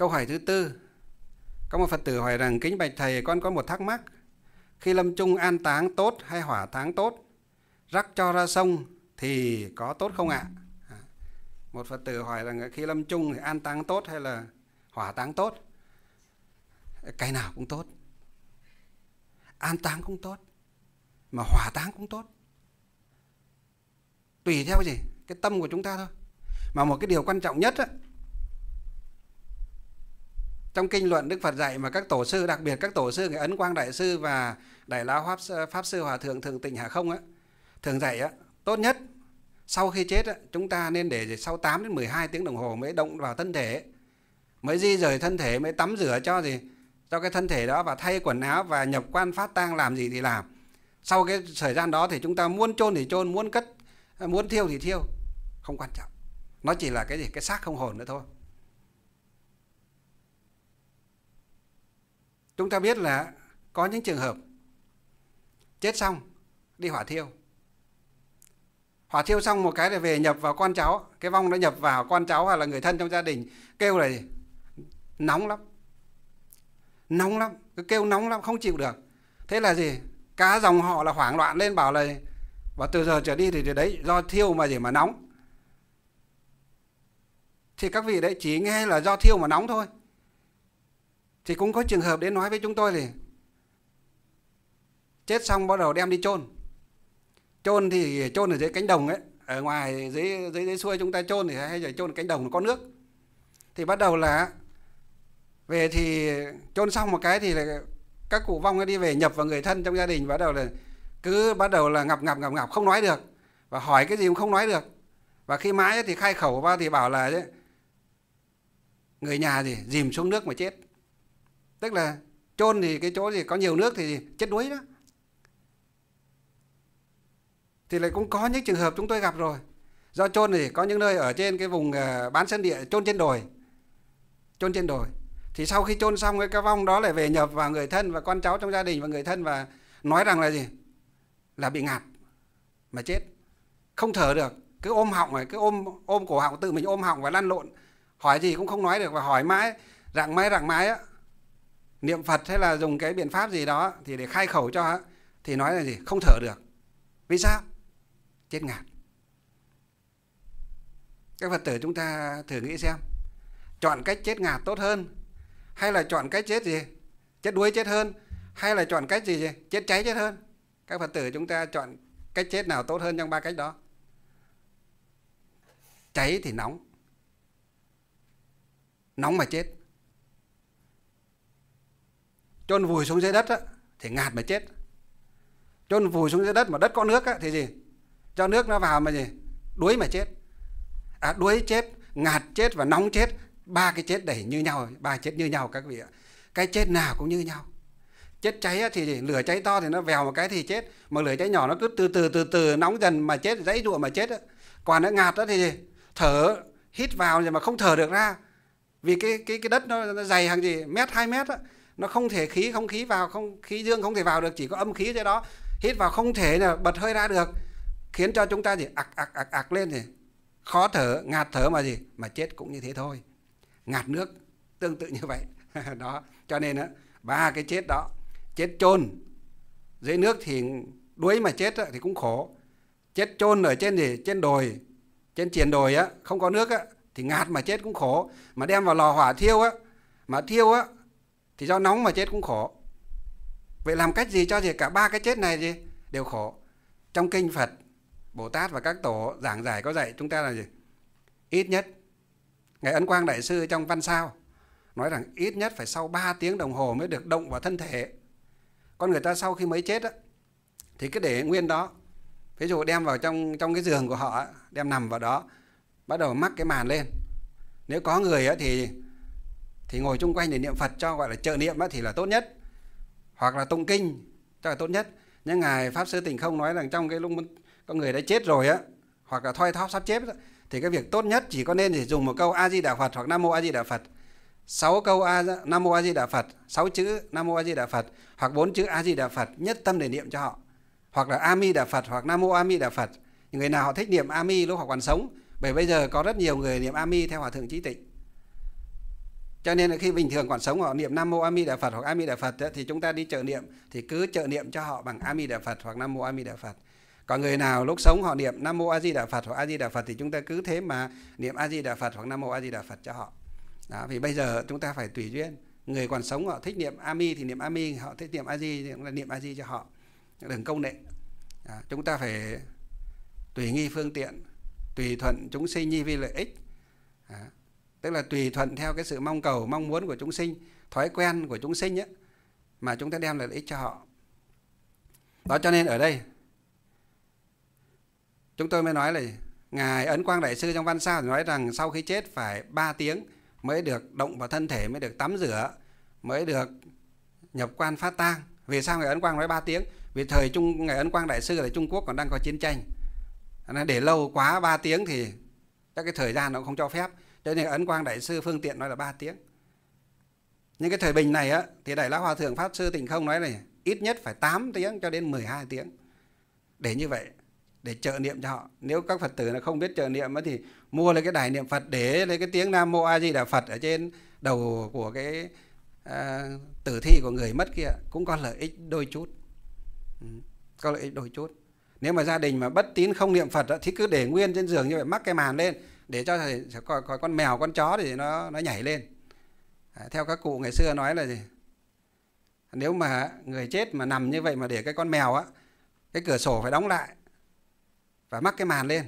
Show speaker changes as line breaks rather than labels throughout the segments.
Câu hỏi thứ tư. Có một Phật tử hỏi rằng kính bạch thầy con có một thắc mắc. Khi lâm chung an táng tốt hay hỏa táng tốt, rắc cho ra sông thì có tốt không ạ? À? Một Phật tử hỏi rằng khi lâm chung thì an táng tốt hay là hỏa táng tốt? Cái nào cũng tốt. An táng cũng tốt, mà hỏa táng cũng tốt. Tùy theo gì? Cái tâm của chúng ta thôi. Mà một cái điều quan trọng nhất á, trong kinh luận Đức Phật dạy mà các tổ sư đặc biệt các tổ sư người Ấn Quang Đại sư và Đại lão Pháp Pháp sư Hòa thượng Thượng Tịnh Hà Không á thường dạy á tốt nhất sau khi chết á, chúng ta nên để sau 8 đến 12 tiếng đồng hồ mới động vào thân thể mới di rời thân thể mới tắm rửa cho gì cho cái thân thể đó và thay quần áo và nhập quan phát tang làm gì thì làm sau cái thời gian đó thì chúng ta muốn chôn thì chôn muốn cất muốn thiêu thì thiêu không quan trọng nó chỉ là cái gì cái xác không hồn nữa thôi Chúng ta biết là có những trường hợp chết xong đi hỏa thiêu. Hỏa thiêu xong một cái là về nhập vào con cháu, cái vong nó nhập vào con cháu hoặc là người thân trong gia đình kêu là gì? nóng lắm. Nóng lắm, cứ kêu nóng lắm không chịu được. Thế là gì? Cá dòng họ là hoảng loạn lên bảo là và từ giờ trở đi thì, thì đấy do thiêu mà gì mà nóng thì các vị đấy chỉ nghe là do thiêu mà nóng thôi thì cũng có trường hợp đến nói với chúng tôi thì chết xong bắt đầu đem đi chôn chôn thì chôn ở dưới cánh đồng ấy ở ngoài dưới dưới dưới xuôi chúng ta chôn thì hay là chôn cánh đồng có nước thì bắt đầu là về thì chôn xong một cái thì là các cụ vong đi về nhập vào người thân trong gia đình bắt đầu là cứ bắt đầu là ngập ngập ngập ngập không nói được và hỏi cái gì cũng không nói được và khi mãi thì khai khẩu ra thì bảo là người nhà gì dìm xuống nước mà chết tức là chôn thì cái chỗ gì có nhiều nước thì chết đuối đó thì lại cũng có những trường hợp chúng tôi gặp rồi do chôn thì có những nơi ở trên cái vùng à, bán sân địa chôn trên đồi chôn trên đồi thì sau khi chôn xong cái vong đó lại về nhập vào người thân và con cháu trong gia đình và người thân và nói rằng là gì là bị ngạt mà chết không thở được cứ ôm họng này cứ ôm ôm cổ họng tự mình ôm họng và lăn lộn hỏi gì cũng không nói được và hỏi mãi rạng mãi rạng mãi á niệm Phật hay là dùng cái biện pháp gì đó thì để khai khẩu cho thì nói là gì không thở được vì sao chết ngạt các Phật tử chúng ta thử nghĩ xem chọn cách chết ngạt tốt hơn hay là chọn cách chết gì chết đuối chết hơn hay là chọn cách gì, gì? chết cháy chết hơn các Phật tử chúng ta chọn cách chết nào tốt hơn trong ba cách đó cháy thì nóng nóng mà chết chôn vùi xuống dưới đất á, thì ngạt mà chết chôn vùi xuống dưới đất mà đất có nước á, thì gì cho nước nó vào mà gì đuối mà chết à, đuối chết ngạt chết và nóng chết ba cái chết đẩy như nhau ba chết như nhau các vị ạ cái chết nào cũng như nhau chết cháy á thì gì? lửa cháy to thì nó vèo một cái thì chết mà lửa cháy nhỏ nó cứ từ từ từ từ nóng dần mà chết dãy ruộng mà chết á, còn nó ngạt đó thì gì? thở hít vào rồi mà không thở được ra vì cái cái cái đất nó, nó dày hàng gì mét hai mét á nó không thể khí không khí vào không khí dương không thể vào được chỉ có âm khí thế đó hít vào không thể là bật hơi ra được khiến cho chúng ta gì ạc ạc ạc ạc lên thì khó thở ngạt thở mà gì mà chết cũng như thế thôi ngạt nước tương tự như vậy đó cho nên á ba cái chết đó chết chôn dưới nước thì đuối mà chết thì cũng khổ chết chôn ở trên gì trên đồi trên triền đồi á không có nước á thì ngạt mà chết cũng khổ mà đem vào lò hỏa thiêu á mà thiêu á thì do nóng mà chết cũng khổ vậy làm cách gì cho gì cả ba cái chết này gì đều khổ trong kinh phật bồ tát và các tổ giảng giải có dạy chúng ta là gì ít nhất ngài ấn quang đại sư trong văn sao nói rằng ít nhất phải sau 3 tiếng đồng hồ mới được động vào thân thể con người ta sau khi mới chết á, thì cứ để nguyên đó ví dụ đem vào trong trong cái giường của họ đem nằm vào đó bắt đầu mắc cái màn lên nếu có người á, thì thì ngồi chung quanh để niệm Phật cho gọi là trợ niệm thì là tốt nhất hoặc là tụng kinh cho là tốt nhất nhưng ngài pháp sư tỉnh không nói rằng trong cái lúc con người đã chết rồi á hoặc là thoi thóp sắp chết đó, thì cái việc tốt nhất chỉ có nên chỉ dùng một câu a di đà phật hoặc nam mô a di đà phật sáu câu a nam mô a di đà phật sáu chữ nam mô a di đà phật hoặc bốn chữ a di đà phật nhất tâm để niệm cho họ hoặc là a mi đà phật hoặc nam mô a mi đà phật người nào họ thích niệm a mi lúc họ còn sống bởi bây giờ có rất nhiều người niệm a mi theo hòa thượng trí tịnh cho nên là khi bình thường còn sống họ niệm nam mô a di đà phật hoặc a di đà phật ấy, thì chúng ta đi trợ niệm thì cứ trợ niệm cho họ bằng a di đà phật hoặc nam mô a di đà phật còn người nào lúc sống họ niệm nam mô a di đà phật hoặc a di đà phật thì chúng ta cứ thế mà niệm a di đà phật hoặc nam mô a di đà phật cho họ đó, vì bây giờ chúng ta phải tùy duyên người còn sống họ thích niệm ami thì niệm ami họ thích niệm a di thì cũng là niệm a di cho họ đừng công nệ đó, chúng ta phải tùy nghi phương tiện tùy thuận chúng sinh nhi vi lợi ích đó tức là tùy thuận theo cái sự mong cầu mong muốn của chúng sinh thói quen của chúng sinh ấy, mà chúng ta đem lại lợi ích cho họ đó cho nên ở đây chúng tôi mới nói là ngài ấn quang đại sư trong văn sao nói rằng sau khi chết phải 3 tiếng mới được động vào thân thể mới được tắm rửa mới được nhập quan phát tang vì sao ngài ấn quang nói 3 tiếng vì thời trung ngài ấn quang đại sư ở trung quốc còn đang có chiến tranh để lâu quá 3 tiếng thì các cái thời gian nó không cho phép cho nên ấn quang đại sư phương tiện nói là ba tiếng nhưng cái thời bình này á thì đại lão hòa thượng pháp sư tịnh không nói này ít nhất phải 8 tiếng cho đến 12 tiếng để như vậy để trợ niệm cho họ nếu các phật tử là không biết trợ niệm thì mua lấy cái đài niệm phật để lấy cái tiếng nam mô a di đà phật ở trên đầu của cái à, tử thi của người mất kia cũng có lợi ích đôi chút ừ, có lợi ích đôi chút nếu mà gia đình mà bất tín không niệm phật thì cứ để nguyên trên giường như vậy mắc cái màn lên để cho thầy coi có con mèo con chó thì nó nó nhảy lên à, theo các cụ ngày xưa nói là gì nếu mà người chết mà nằm như vậy mà để cái con mèo á cái cửa sổ phải đóng lại và mắc cái màn lên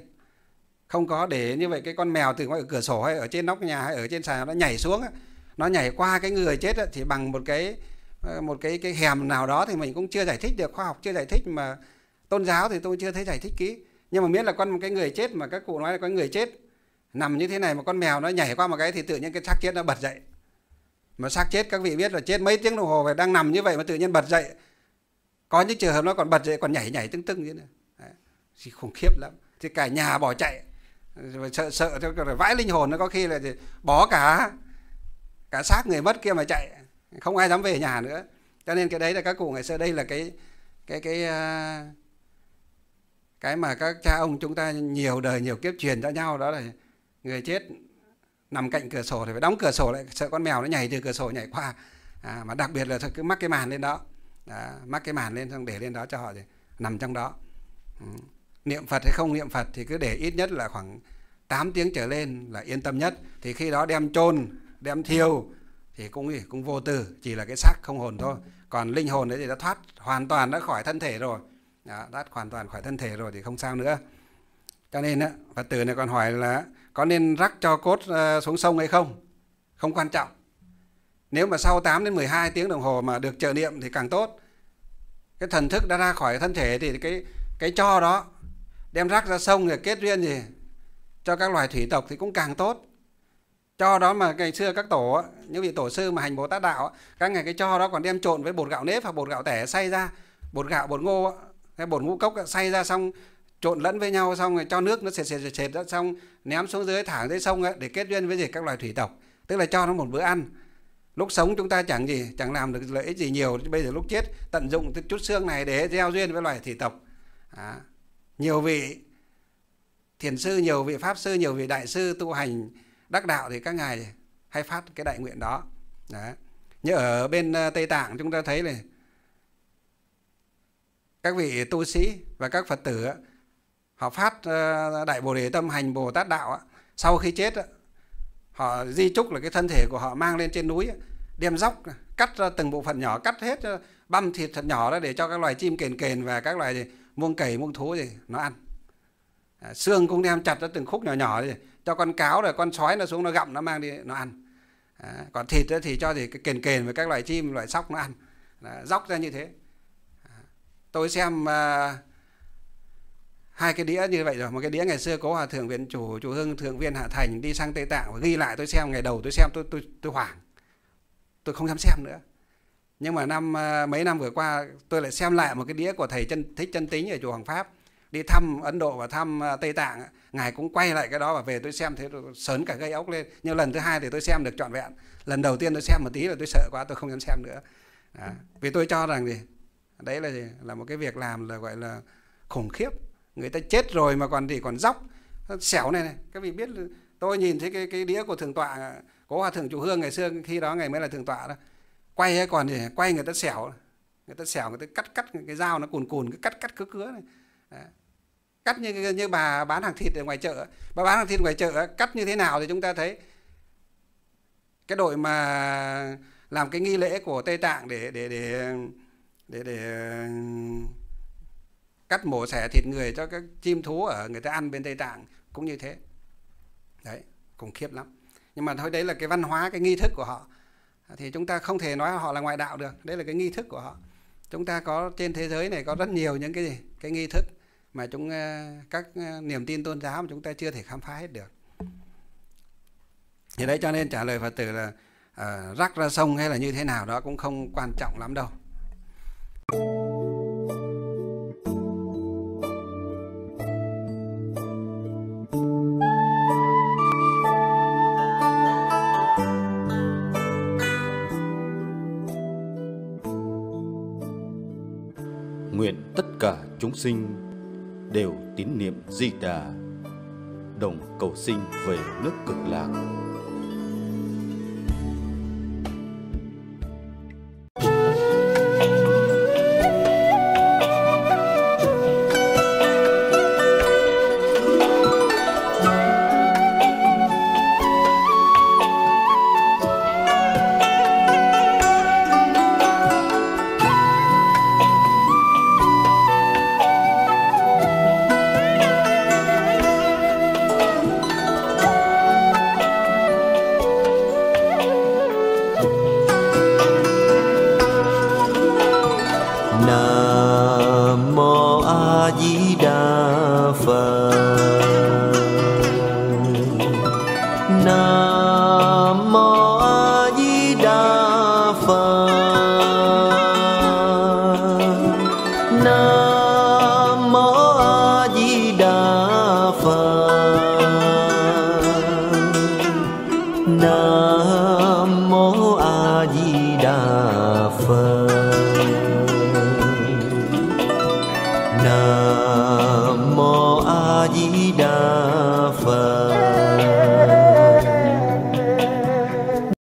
không có để như vậy cái con mèo từ ngoài cửa sổ hay ở trên nóc nhà hay ở trên sàn nó nhảy xuống á, nó nhảy qua cái người chết á, thì bằng một cái ờ, một cái cái hẻm nào đó thì mình cũng chưa giải thích được khoa học chưa giải thích mà tôn giáo thì tôi chưa thấy giải thích kỹ nhưng mà miễn là con một cái người chết mà các cụ nói là con người chết nằm như thế này mà con mèo nó nhảy qua một cái thì tự nhiên cái xác chết nó bật dậy mà xác chết các vị biết là chết mấy tiếng đồng hồ về đang nằm như vậy mà tự nhiên bật dậy có những trường hợp nó còn bật dậy còn nhảy nhảy tưng tưng như thế này thì khủng khiếp lắm thì cả nhà bỏ chạy sợ sợ rồi vãi linh hồn nó có khi là bỏ cả cả xác người mất kia mà chạy không ai dám về nhà nữa cho nên cái đấy là các cụ ngày xưa đây là cái cái cái à, cái mà các cha ông chúng ta nhiều đời nhiều kiếp truyền cho nhau đó là người chết nằm cạnh cửa sổ thì phải đóng cửa sổ lại sợ con mèo nó nhảy từ cửa sổ nhảy qua à, mà đặc biệt là cứ mắc cái màn lên đó à, mắc cái màn lên xong để lên đó cho họ thì nằm trong đó ừ. niệm phật hay không niệm phật thì cứ để ít nhất là khoảng 8 tiếng trở lên là yên tâm nhất thì khi đó đem chôn đem thiêu thì cũng cũng vô tư chỉ là cái xác không hồn thôi còn linh hồn đấy thì đã thoát hoàn toàn đã khỏi thân thể rồi đã thoát hoàn toàn khỏi thân thể rồi thì không sao nữa cho nên á phật tử này còn hỏi là có nên rắc cho cốt ờ, xuống sông hay không không quan trọng nếu mà sau 8 đến 12 tiếng đồng hồ mà được trợ niệm thì càng tốt cái thần thức đã ra khỏi thân thể thì cái cái cho đó đem rắc ra sông rồi kết duyên gì cho các loài thủy tộc thì cũng càng tốt cho đó mà ngày xưa các tổ những vị tổ sư mà hành bồ tát đạo các ngày cái cho đó còn đem trộn với bột gạo nếp hoặc bột gạo tẻ xay ra bột gạo bột ngô hay bột ngũ cốc xay ra xong trộn lẫn với nhau xong rồi cho nước nó sệt sệt sệt ra xong ném xuống dưới thẳng dưới sông ấy, để kết duyên với gì các loài thủy tộc tức là cho nó một bữa ăn lúc sống chúng ta chẳng gì chẳng làm được lợi ích gì nhiều bây giờ lúc chết tận dụng chút xương này để gieo duyên với loài thủy tộc à, nhiều vị thiền sư nhiều vị pháp sư nhiều vị đại sư tu hành đắc đạo thì các ngài hay phát cái đại nguyện đó Đấy. như ở bên ờ, tây tạng chúng ta thấy này các vị tu sĩ và các phật tử họ phát ờ, đại bồ đề tâm hành bồ tát đạo sau khi chết họ di trúc là cái thân thể của họ mang lên trên núi đem dốc cắt ra từng bộ phận nhỏ cắt hết ờ, băm thịt thật nhỏ ra để cho các loài chim kền kền và các loài gì, muông cầy muông thú gì nó ăn ờ, xương cũng đem chặt ra từng khúc nhỏ nhỏ gì, cho con cáo rồi con sói nó xuống nó gặm nó mang đi nó ăn à, còn thịt thì cho thì kền kền với các loài chim loài sóc nó ăn à, dóc ra như thế à, tôi xem à, hai cái đĩa như vậy rồi một cái đĩa ngày xưa có hòa thượng viện chủ chủ hưng thượng viên hạ thành đi sang tây tạng và ghi lại tôi xem ngày đầu tôi xem tôi tôi tôi hoảng tôi không dám xem nữa nhưng mà năm à, mấy năm vừa qua tôi lại xem lại một cái đĩa của thầy chân thích chân tính ở chùa hoàng pháp đi thăm ấn độ và thăm à, tây tạng ngài cũng quay lại cái đó và về tôi xem thế tôi sớn cả gây ốc lên nhưng lần thứ hai thì tôi xem được trọn vẹn lần đầu tiên tôi xem một tí là tôi sợ quá tôi không dám xem nữa à, vì tôi cho rằng gì đấy là gì là một cái việc làm là gọi là khủng khiếp người ta chết rồi mà còn thì còn dốc, xẻo này này các vị biết tôi nhìn thấy cái cái đĩa của thượng tọa cố hòa thượng chủ hương ngày xưa khi đó ngày mới là thượng tọa đó quay ấy còn thì quay người ta xẻo người ta xẻo người ta cắt cắt cái dao nó cùn cùn cứ cắt cắt cứ cứa này cắt như như bà bán hàng thịt ở ngoài chợ bà bán hàng thịt ngoài chợ cắt như thế nào thì chúng ta thấy cái đội mà làm cái nghi lễ của tây tạng để để để để để cắt mổ xẻ thịt người cho các chim thú ở người ta ăn bên Tây Tạng cũng như thế đấy khủng khiếp lắm nhưng mà thôi đấy là cái văn hóa cái nghi thức của họ thì chúng ta không thể nói họ là ngoại đạo được đấy là cái nghi thức của họ chúng ta có trên thế giới này có rất nhiều những cái gì cái nghi thức mà chúng ờ, các ờ, niềm tin tôn giáo mà chúng ta chưa thể khám phá hết được thì đấy cho nên trả lời phật tử là uh, rắc ra sông hay là như thế nào đó cũng không quan trọng lắm đâu chúng sinh đều tín niệm Di Đà, đồng cầu sinh về nước cực lạc.